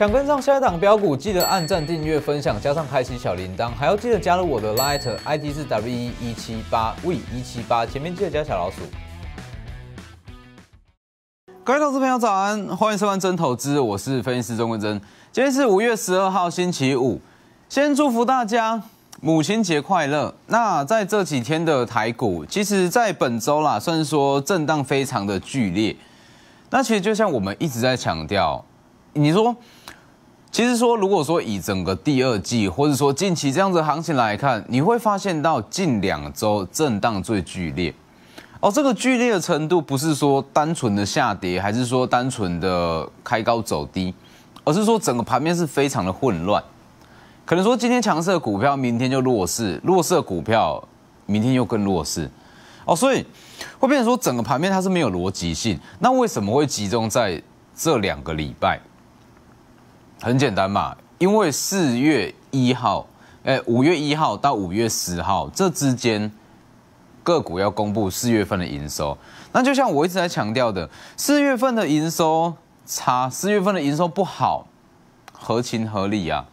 想跟上下一档标股，记得按赞、订阅、分享，加上开启小铃铛，还要记得加入我的 Light ID 是 W 一七八 V 一七八，前面记得加小老鼠。各位投资朋友早安，欢迎收看《真投资》，我是分析师钟文真。今天是五月十二号，星期五。先祝福大家母亲节快乐。那在这几天的台股，其实，在本周啦，算说震荡非常的剧烈。那其实就像我们一直在强调，你说。其实说，如果说以整个第二季，或者说近期这样子行情来看，你会发现到近两周震荡最剧烈，哦，这个剧烈的程度不是说单纯的下跌，还是说单纯的开高走低，而是说整个盘面是非常的混乱，可能说今天强势股票，明天就弱势，弱势股票，明天又更弱势，哦，所以会变成说整个盘面它是没有逻辑性，那为什么会集中在这两个礼拜？很简单嘛，因为四月一号，哎，五月一号到五月十号这之间，个股要公布四月份的营收。那就像我一直在强调的，四月份的营收差，四月份的营收不好，合情合理啊。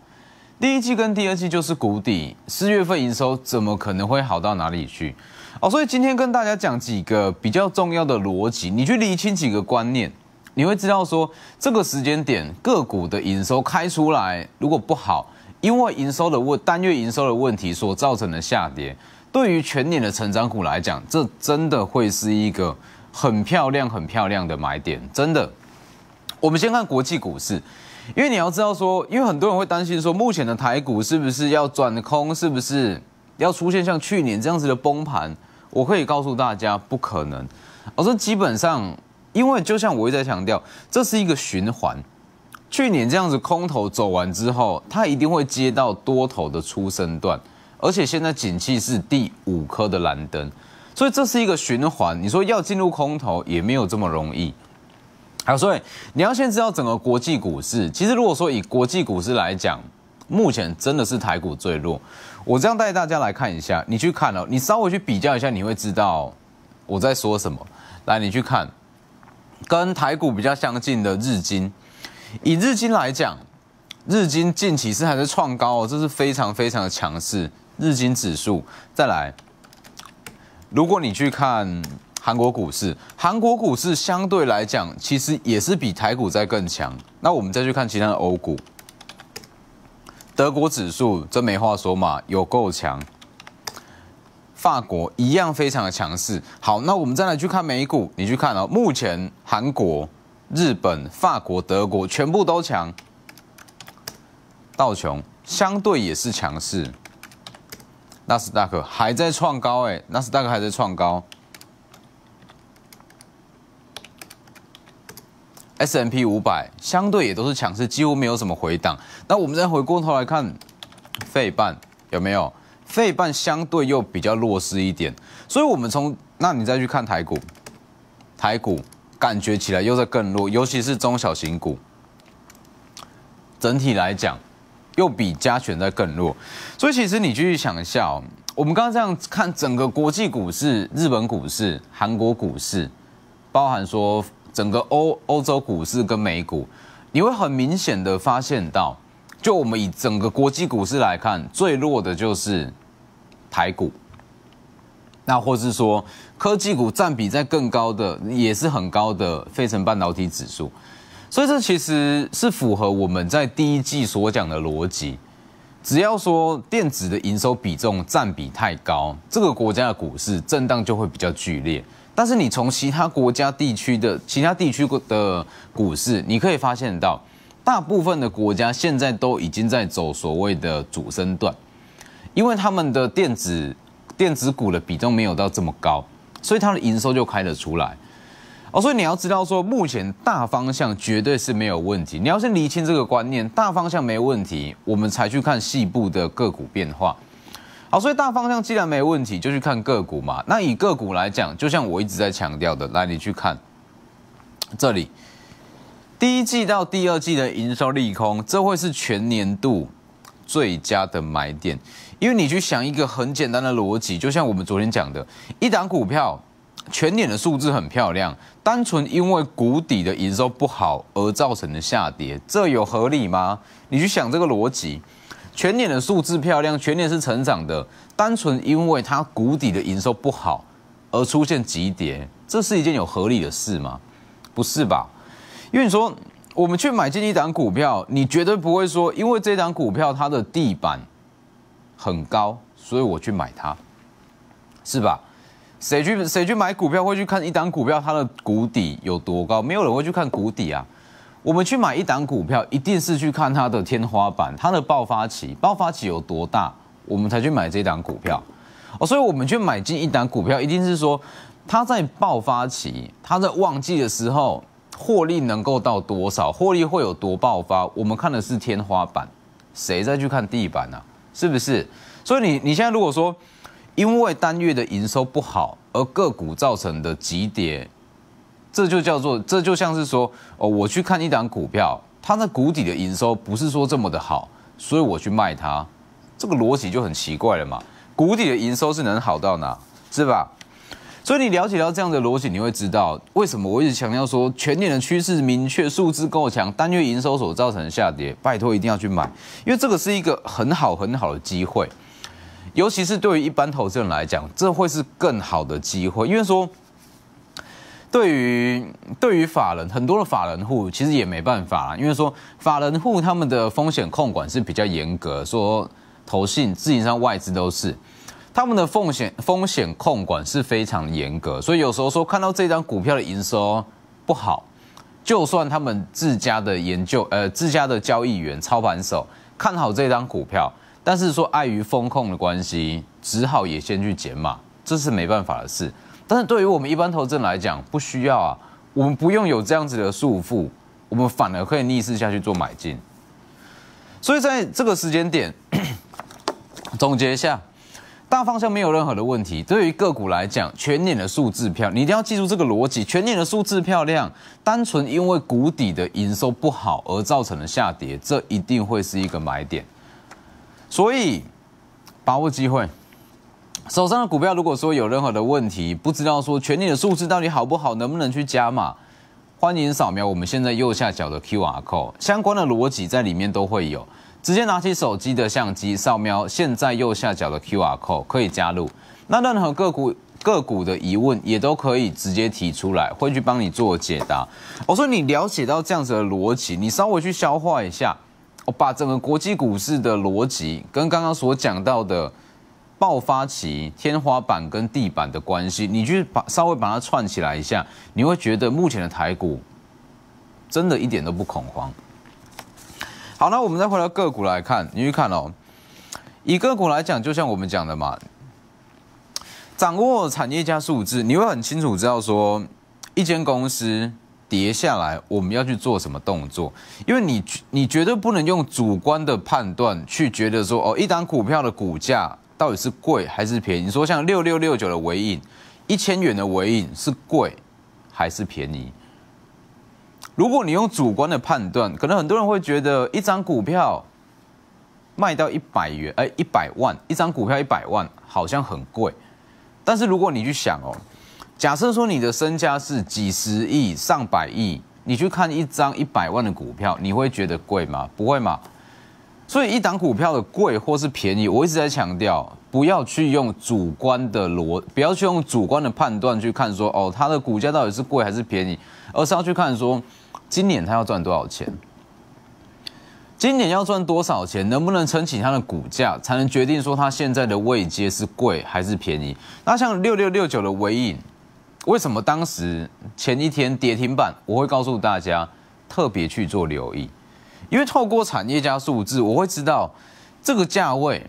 第一季跟第二季就是谷底，四月份营收怎么可能会好到哪里去？哦，所以今天跟大家讲几个比较重要的逻辑，你去理清几个观念。你会知道说，这个时间点个股的营收开出来如果不好，因为营收的问单月营收的问题所造成的下跌，对于全年的成长股来讲，这真的会是一个很漂亮、很漂亮的买点，真的。我们先看国际股市，因为你要知道说，因为很多人会担心说，目前的台股是不是要转空，是不是要出现像去年这样子的崩盘？我可以告诉大家，不可能。我说基本上。因为就像我一直在强调，这是一个循环。去年这样子空头走完之后，它一定会接到多头的出生段，而且现在景气是第五颗的蓝灯，所以这是一个循环。你说要进入空头也没有这么容易。好，所以你要先知道整个国际股市。其实如果说以国际股市来讲，目前真的是台股最弱。我这样带大家来看一下，你去看哦，你稍微去比较一下，你会知道我在说什么。来，你去看。跟台股比较相近的日经，以日经来讲，日经近期是还是创高哦，这是非常非常的强势。日经指数再来，如果你去看韩国股市，韩国股市相对来讲其实也是比台股在更强。那我们再去看其他的欧股，德国指数真没话说嘛，有够强。法国一样非常的强势。好，那我们再来去看美股。你去看哦，目前韩国、日本、法国、德国全部都强，道琼相对也是强势。纳斯达克还在创高，哎，纳斯达克还在创高。S M P 五百相对也都是强势，几乎没有什么回档。那我们再回过头来看，费半有没有？费半相对又比较弱势一点，所以我们从那你再去看台股，台股感觉起来又在更弱，尤其是中小型股，整体来讲又比加权在更弱，所以其实你继续想一下，我们刚刚这样看整个国际股市、日本股市、韩国股市，包含说整个欧欧洲股市跟美股，你会很明显的发现到。就我们以整个国际股市来看，最弱的就是台股，那或是说科技股占比在更高的，也是很高的费城半导体指数，所以这其实是符合我们在第一季所讲的逻辑。只要说电子的营收比重占比太高，这个国家的股市震荡就会比较剧烈。但是你从其他国家地区的其他地区的股市，你可以发现到。大部分的国家现在都已经在走所谓的主升段，因为他们的电子电子股的比重没有到这么高，所以它的营收就开得出来。哦，所以你要知道说，目前大方向绝对是没有问题。你要先厘清这个观念，大方向没问题，我们才去看细部的个股变化。好，所以大方向既然没问题，就去看个股嘛。那以个股来讲，就像我一直在强调的，来，你去看这里。第一季到第二季的营收利空，这会是全年度最佳的买点，因为你去想一个很简单的逻辑，就像我们昨天讲的，一档股票全年的数字很漂亮，单纯因为谷底的营收不好而造成的下跌，这有合理吗？你去想这个逻辑，全年的数字漂亮，全年是成长的，单纯因为它谷底的营收不好而出现急跌，这是一件有合理的事吗？不是吧？因为你说我们去买进一档股票，你绝对不会说，因为这档股票它的地板很高，所以我去买它，是吧？谁去谁去买股票会去看一档股票它的谷底有多高？没有人会去看谷底啊。我们去买一档股票，一定是去看它的天花板，它的爆发期，爆发期有多大，我们才去买这档股票。哦，所以我们去买进一档股票，一定是说它在爆发期，它在旺季的时候。获利能够到多少？获利会有多爆发？我们看的是天花板，谁再去看地板呢？是不是？所以你你现在如果说，因为单月的营收不好，而个股造成的急跌，这就叫做这就像是说哦，我去看一档股票，它的谷底的营收不是说这么的好，所以我去卖它，这个逻辑就很奇怪了嘛。谷底的营收是能好到哪？是吧？所以你了解到这样的逻辑，你会知道为什么我一直强调说，全年的趋势明确，数字够强，单月营收所造成的下跌，拜托一定要去买，因为这个是一个很好很好的机会，尤其是对于一般投资人来讲，这会是更好的机会，因为说，对于对于法人，很多的法人户其实也没办法，因为说法人户他们的风险控管是比较严格，说投信、自营商、外资都是。他们的风险风险控管是非常严格，所以有时候说看到这张股票的营收不好，就算他们自家的研究呃自家的交易员操盘手看好这张股票，但是说碍于风控的关系，只好也先去减码，这是没办法的事。但是对于我们一般投资人来讲，不需要啊，我们不用有这样子的束缚，我们反而可以逆势下去做买进。所以在这个时间点，总结一下。大方向没有任何的问题，对于个股来讲，全年的数字漂你一定要记住这个逻辑。全年的数字漂亮，单纯因为谷底的营收不好而造成的下跌，这一定会是一个买点。所以，把握机会，手上的股票如果说有任何的问题，不知道说全年的数字到底好不好，能不能去加码，欢迎扫描我们现在右下角的 Q R code，相关的逻辑在里面都会有。直接拿起手机的相机扫描现在右下角的 QR code 可以加入。那任何个股个股的疑问也都可以直接提出来，会去帮你做解答。我说你了解到这样子的逻辑，你稍微去消化一下，我把整个国际股市的逻辑跟刚刚所讲到的爆发期天花板跟地板的关系，你去把稍微把它串起来一下，你会觉得目前的台股真的一点都不恐慌。好那我们再回到个股来看。你去看哦，以个股来讲，就像我们讲的嘛，掌握产业加数字，你会很清楚知道说，一间公司跌下来，我们要去做什么动作。因为你你绝对不能用主观的判断去觉得说，哦，一张股票的股价到底是贵还是便宜。你说像六六六九的尾影，一千元的尾影是贵还是便宜？如果你用主观的判断，可能很多人会觉得一张股票卖到一百元，哎，一百万一张股票一百万，好像很贵。但是如果你去想哦，假设说你的身家是几十亿、上百亿，你去看一张一百万的股票，你会觉得贵吗？不会嘛。所以一档股票的贵或是便宜，我一直在强调。不要去用主观的逻，不要去用主观的判断去看说，哦，它的股价到底是贵还是便宜，而是要去看说，今年它要赚多少钱，今年要赚多少钱，能不能撑起它的股价，才能决定说它现在的位阶是贵还是便宜。那像六六六九的尾影，为什么当时前一天跌停板，我会告诉大家特别去做留意，因为透过产业加数字，我会知道这个价位。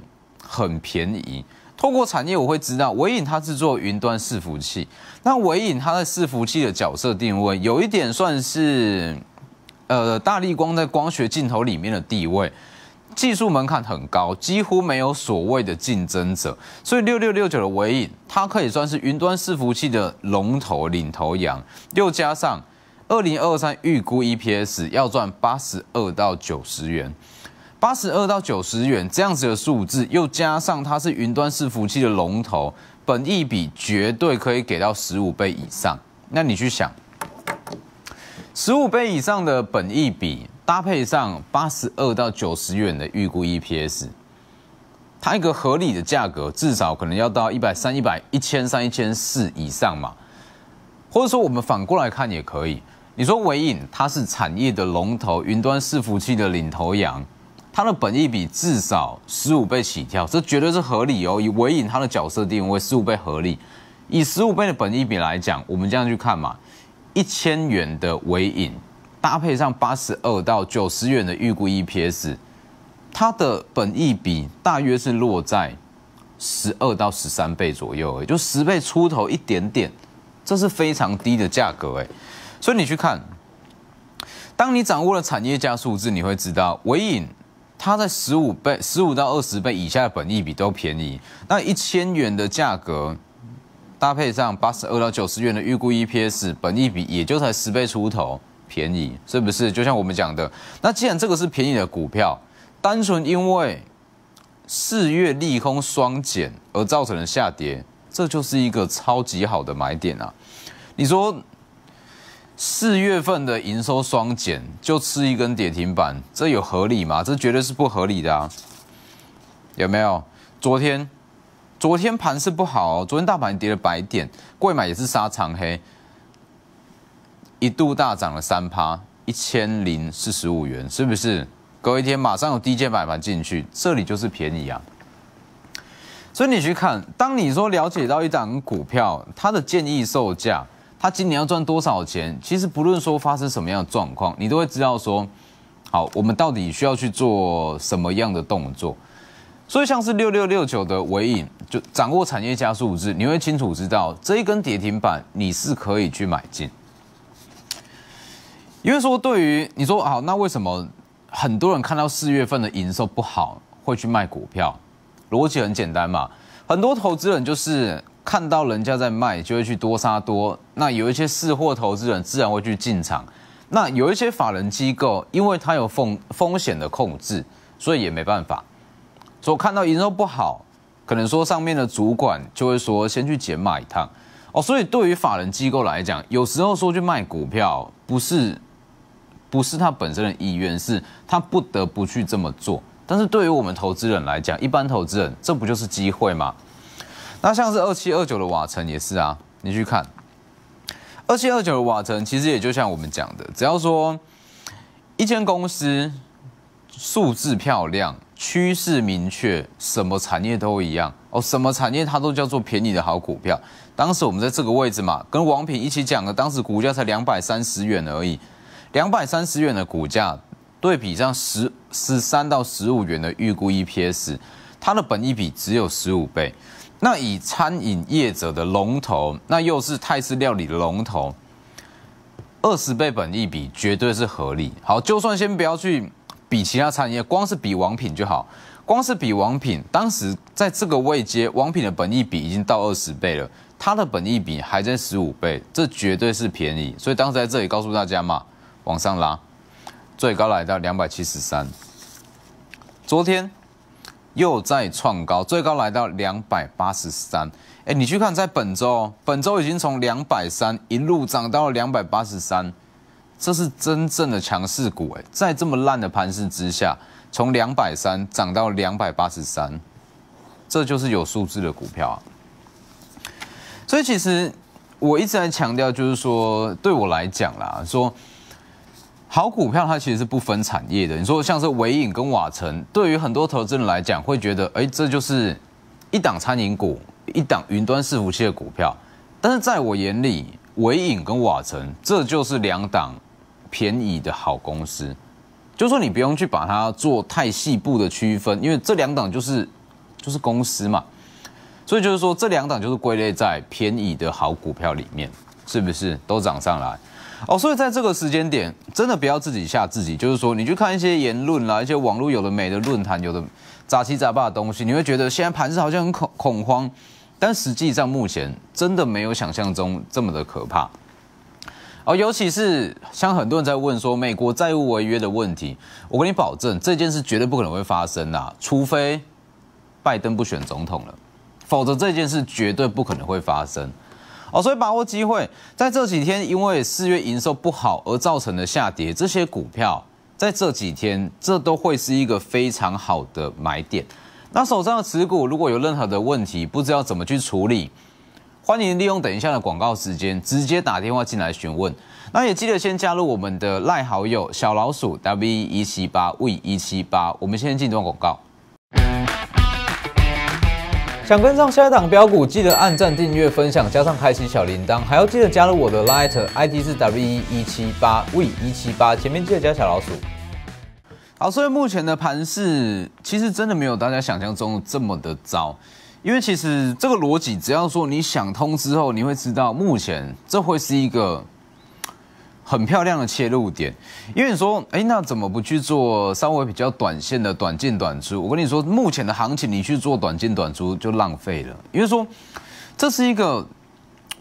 很便宜。透过产业，我会知道维影它是做云端伺服器。那维影它的伺服器的角色定位，有一点算是，呃，大力光在光学镜头里面的地位，技术门槛很高，几乎没有所谓的竞争者。所以六六六九的尾影，它可以算是云端伺服器的龙头领头羊。又加上二零二三预估 EPS 要赚八十二到九十元。八十二到九十元这样子的数字，又加上它是云端伺服器的龙头，本益比绝对可以给到十五倍以上。那你去想，十五倍以上的本益比搭配上八十二到九十元的预估 EPS，它一个合理的价格至少可能要到一百三、一百一千三、一千四以上嘛？或者说我们反过来看也可以，你说微影它是产业的龙头，云端伺服器的领头羊。它的本益比至少十五倍起跳，这绝对是合理哦。以尾影它的角色定位，十五倍合理。以十五倍的本益比来讲，我们这样去看嘛，一千元的尾影搭配上八十二到九十元的预估 EPS，它的本益比大约是落在十二到十三倍左右，也就十倍出头一点点，这是非常低的价格哎。所以你去看，当你掌握了产业加数字，你会知道尾影。它在十五倍、十五到二十倍以下的本益比都便宜，那一千元的价格搭配上八十二到九十元的预估 EPS，本益比也就才十倍出头，便宜是不是？就像我们讲的，那既然这个是便宜的股票，单纯因为四月利空双减而造成的下跌，这就是一个超级好的买点啊！你说？四月份的营收双减就吃一根跌停板，这有合理吗？这绝对是不合理的啊！有没有？昨天，昨天盘是不好，昨天大盘跌了百点，贵买也是沙场黑，一度大涨了三趴，一千零四十五元，是不是？隔一天马上有低阶买盘进去，这里就是便宜啊！所以你去看，当你说了解到一档股票，它的建议售价。他今年要赚多少钱？其实不论说发生什么样的状况，你都会知道说，好，我们到底需要去做什么样的动作。所以像是六六六九的尾影，就掌握产业加速字，你会清楚知道这一根跌停板你是可以去买进。因为说对于你说好，那为什么很多人看到四月份的营收不好会去卖股票？逻辑很简单嘛，很多投资人就是。看到人家在卖，就会去多杀多。那有一些试货投资人，自然会去进场。那有一些法人机构，因为它有风风险的控制，所以也没办法。说看到营收不好，可能说上面的主管就会说先去减码一趟。哦，所以对于法人机构来讲，有时候说去卖股票，不是不是他本身的意愿，是他不得不去这么做。但是对于我们投资人来讲，一般投资人，这不就是机会吗？那像是二七二九的瓦城也是啊，你去看二七二九的瓦城，其实也就像我们讲的，只要说一间公司数字漂亮、趋势明确，什么产业都一样哦，什么产业它都叫做便宜的好股票。当时我们在这个位置嘛，跟王品一起讲的，当时股价才两百三十元而已，两百三十元的股价对比上十十三到十五元的预估 EPS，它的本益比只有十五倍。那以餐饮业者的龙头，那又是泰式料理的龙头，二十倍本益比绝对是合理。好，就算先不要去比其他餐饮业，光是比王品就好，光是比王品，当时在这个位阶，王品的本益比已经到二十倍了，它的本益比还在十五倍，这绝对是便宜。所以当时在这里告诉大家嘛，往上拉，最高来到两百七十三。昨天。又在创高，最高来到两百八十三。哎，你去看，在本周本周已经从两百三一路涨到了两百八十三，这是真正的强势股哎！在这么烂的盘势之下，从两百三涨到两百八十三，这就是有数字的股票。所以，其实我一直在强调，就是说，对我来讲啦，说。好股票它其实是不分产业的。你说像是维影跟瓦城，对于很多投资人来讲会觉得，哎，这就是一档餐饮股，一档云端伺服器的股票。但是在我眼里，维影跟瓦城，这就是两档便宜的好公司。就说你不用去把它做太细部的区分，因为这两档就是就是公司嘛。所以就是说这两档就是归类在便宜的好股票里面，是不是都涨上来？哦，所以在这个时间点，真的不要自己吓自己。就是说，你去看一些言论啦，一些网络有的、美的论坛有的杂七杂八的东西，你会觉得现在盘子好像很恐恐慌，但实际上目前真的没有想象中这么的可怕。哦，尤其是像很多人在问说美国债务违约的问题，我跟你保证，这件事绝对不可能会发生啦，除非拜登不选总统了，否则这件事绝对不可能会发生。哦，所以把握机会，在这几天，因为四月营收不好而造成的下跌，这些股票在这几天，这都会是一个非常好的买点。那手上的持股如果有任何的问题，不知道怎么去处理，欢迎利用等一下的广告时间直接打电话进来询问。那也记得先加入我们的赖好友小老鼠 w 一七八 v 一七八。我们先进一段广告。想跟上下一档标股，记得按赞、订阅、分享，加上开启小铃铛，还要记得加入我的 Light ID 是 W 一七八 V 一七八，前面记得加小老鼠。好，所以目前的盘势其实真的没有大家想象中的这么的糟，因为其实这个逻辑，只要说你想通之后，你会知道目前这会是一个。很漂亮的切入点，因为你说，哎，那怎么不去做稍微比较短线的短进短出？我跟你说，目前的行情你去做短进短出就浪费了，因为说这是一个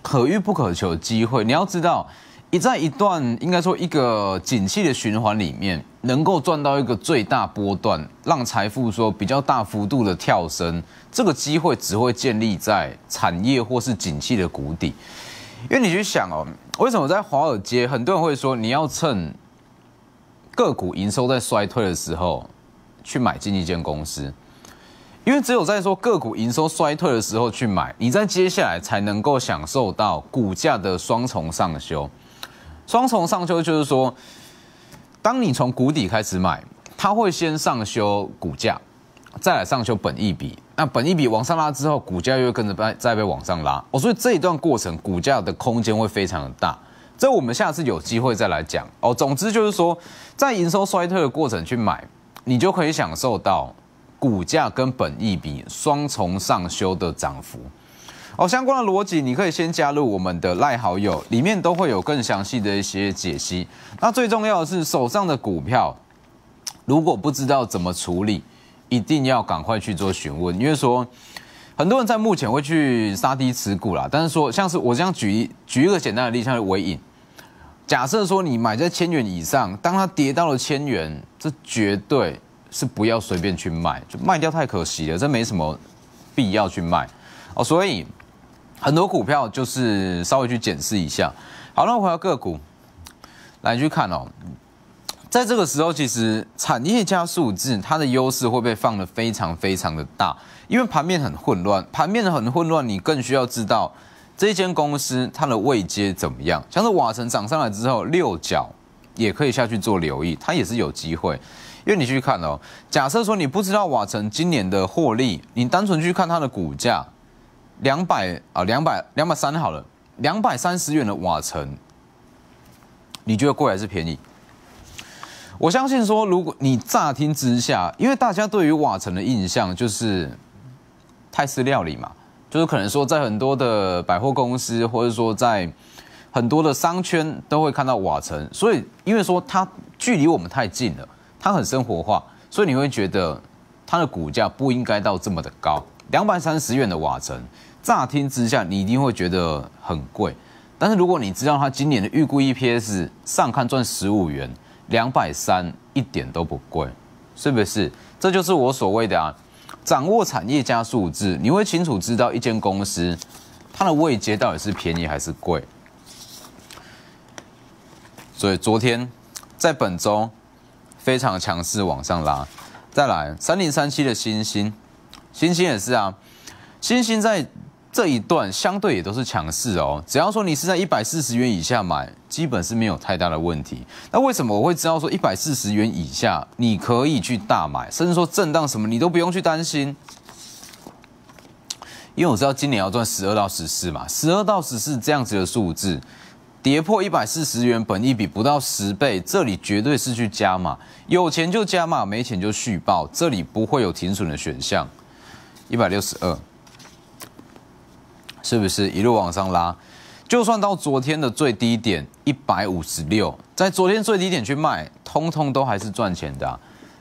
可遇不可求的机会。你要知道，你在一段应该说一个景气的循环里面，能够赚到一个最大波段，让财富说比较大幅度的跳升，这个机会只会建立在产业或是景气的谷底。因为你去想哦，为什么在华尔街很多人会说你要趁个股营收在衰退的时候去买进一间公司？因为只有在说个股营收衰退的时候去买，你在接下来才能够享受到股价的双重上修。双重上修就是说，当你从谷底开始买，它会先上修股价，再来上修本益比。那本益比往上拉之后，股价又跟着被再被往上拉，哦，所以这一段过程，股价的空间会非常的大。这我们下次有机会再来讲哦。总之就是说，在营收衰退的过程去买，你就可以享受到股价跟本益比双重上修的涨幅。哦，相关的逻辑你可以先加入我们的赖好友，里面都会有更详细的一些解析。那最重要的是手上的股票，如果不知道怎么处理。一定要赶快去做询问，因为说很多人在目前会去杀低持股啦。但是说像是我这样举举一个简单的例子，像是维影，假设说你买在千元以上，当它跌到了千元，这绝对是不要随便去卖，就卖掉太可惜了，这没什么必要去卖哦。所以很多股票就是稍微去检视一下。好了，回到个股来去看哦。在这个时候，其实产业加数字，它的优势会被放的非常非常的大？因为盘面很混乱，盘面很混乱，你更需要知道这间公司它的位阶怎么样。像是瓦城涨上来之后，六角也可以下去做留意，它也是有机会。因为你去看哦，假设说你不知道瓦城今年的获利，你单纯去看它的股价，两百啊，两百两百三好了，两百三十元的瓦城，你觉得贵还是便宜？我相信说，如果你乍听之下，因为大家对于瓦城的印象就是泰式料理嘛，就是可能说在很多的百货公司，或者说在很多的商圈都会看到瓦城，所以因为说它距离我们太近了，它很生活化，所以你会觉得它的股价不应该到这么的高，两百三十元的瓦城，乍听之下你一定会觉得很贵，但是如果你知道它今年的预估 EPS 上看赚十五元。两百三一点都不贵，是不是？这就是我所谓的啊，掌握产业加数字，你会清楚知道一间公司它的位阶到底是便宜还是贵。所以昨天在本周非常强势往上拉，再来三零三七的星星，星星也是啊，星星在。这一段相对也都是强势哦，只要说你是在一百四十元以下买，基本是没有太大的问题。那为什么我会知道说一百四十元以下你可以去大买，甚至说震荡什么你都不用去担心？因为我知道今年要赚十二到十四嘛，十二到十四这样子的数字，跌破一百四十元，本一笔不到十倍，这里绝对是去加码，有钱就加码，没钱就续报，这里不会有停损的选项。一百六十二。是不是一路往上拉？就算到昨天的最低点一百五十六，在昨天最低点去卖，通通都还是赚钱的。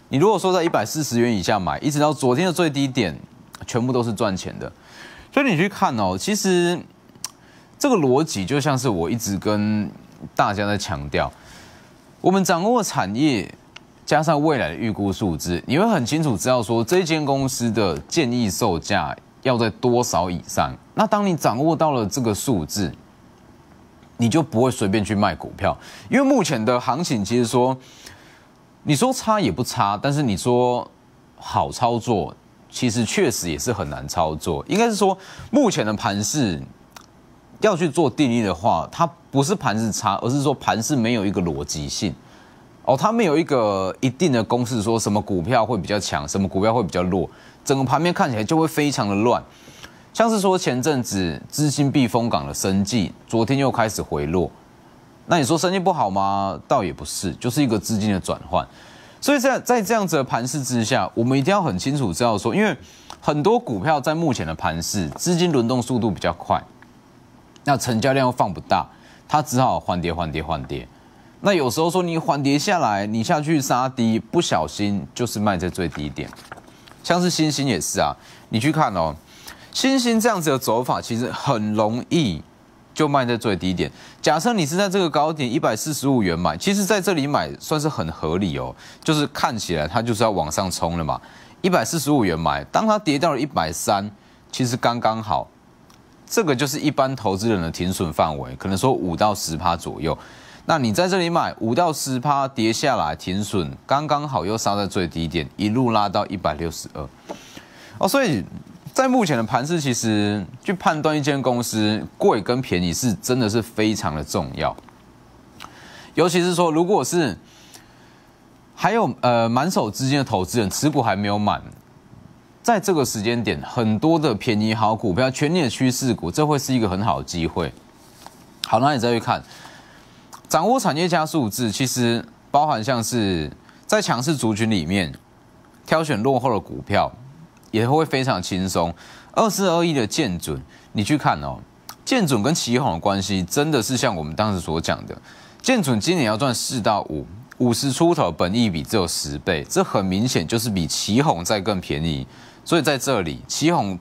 你如果说在一百四十元以下买，一直到昨天的最低点，全部都是赚钱的。所以你去看哦，其实这个逻辑就像是我一直跟大家在强调，我们掌握产业，加上未来的预估数字，你会很清楚知道说，这间公司的建议售价。要在多少以上？那当你掌握到了这个数字，你就不会随便去卖股票。因为目前的行情，其实说你说差也不差，但是你说好操作，其实确实也是很难操作。应该是说，目前的盘势要去做定义的话，它不是盘市差，而是说盘市没有一个逻辑性哦，他没有一个一定的公式，说什么股票会比较强，什么股票会比较弱。整个盘面看起来就会非常的乱，像是说前阵子资金避风港的生计，昨天又开始回落。那你说生意不好吗？倒也不是，就是一个资金的转换。所以在在这样子的盘势之下，我们一定要很清楚知道说，因为很多股票在目前的盘势，资金轮动速度比较快，那成交量又放不大，它只好换跌换跌换跌。那有时候说你缓跌下来，你下去杀低，不小心就是卖在最低点。像是星星也是啊，你去看哦，星星这样子的走法其实很容易就卖在最低点。假设你是在这个高点一百四十五元买，其实在这里买算是很合理哦，就是看起来它就是要往上冲了嘛。一百四十五元买，当它跌到了一百三，其实刚刚好，这个就是一般投资人的停损范围，可能说五到十趴左右。那你在这里买五到十趴跌下来停损，刚刚好又杀在最低点，一路拉到一百六十二。哦，所以在目前的盘势，其实去判断一间公司贵跟便宜是真的是非常的重要。尤其是说，如果是还有呃满手资金的投资人，持股还没有满，在这个时间点，很多的便宜好股票、全年的趋势股，这会是一个很好的机会。好，那你再去看。掌握产业加数字，其实包含像是在强势族群里面挑选落后的股票，也会非常轻松。二四二一的建准，你去看哦，建准跟旗哄的关系真的是像我们当时所讲的，建准今年要赚四到五五十出头，本益比只有十倍，这很明显就是比旗哄再更便宜，所以在这里旗哄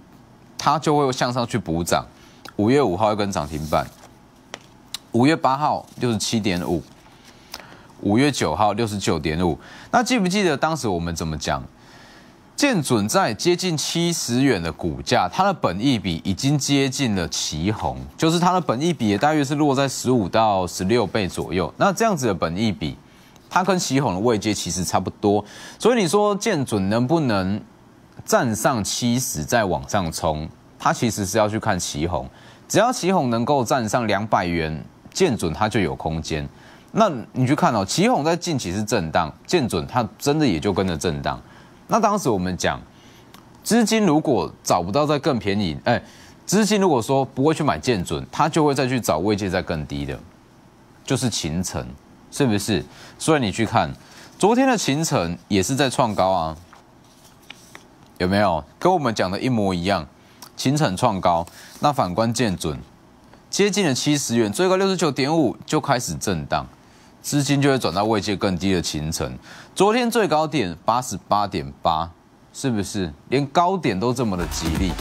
它就会向上去补涨，五月五号要跟涨停板。五月八号六十七点五，五月九号六十九点五。那记不记得当时我们怎么讲？建准在接近七十元的股价，它的本益比已经接近了旗红，就是它的本益比也大约是落在十五到十六倍左右。那这样子的本益比，它跟旗红的位阶其实差不多。所以你说建准能不能站上七十再往上冲？它其实是要去看旗红，只要旗红能够站上两百元。建准它就有空间，那你去看哦，旗宏在近期是震荡，建准它真的也就跟着震荡。那当时我们讲，资金如果找不到在更便宜，哎，资金如果说不会去买建准，它就会再去找位阶在更低的，就是秦城，是不是？所以你去看，昨天的秦城也是在创高啊，有没有？跟我们讲的一模一样，秦城创高，那反观建准。接近了七十元，最高六十九点五就开始震荡，资金就会转到位阶更低的形成。昨天最高点八十八点八，是不是连高点都这么的吉利？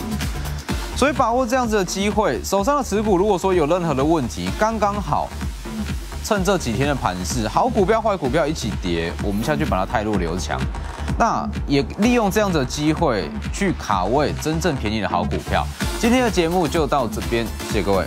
所以把握这样子的机会，手上的持股如果说有任何的问题，刚刚好趁这几天的盘势，好股票、坏股票一起跌，我们下去把它泰弱留强。那也利用这样的机会去卡位真正便宜的好股票。今天的节目就到这边，谢谢各位。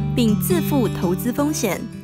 并自负投资风险。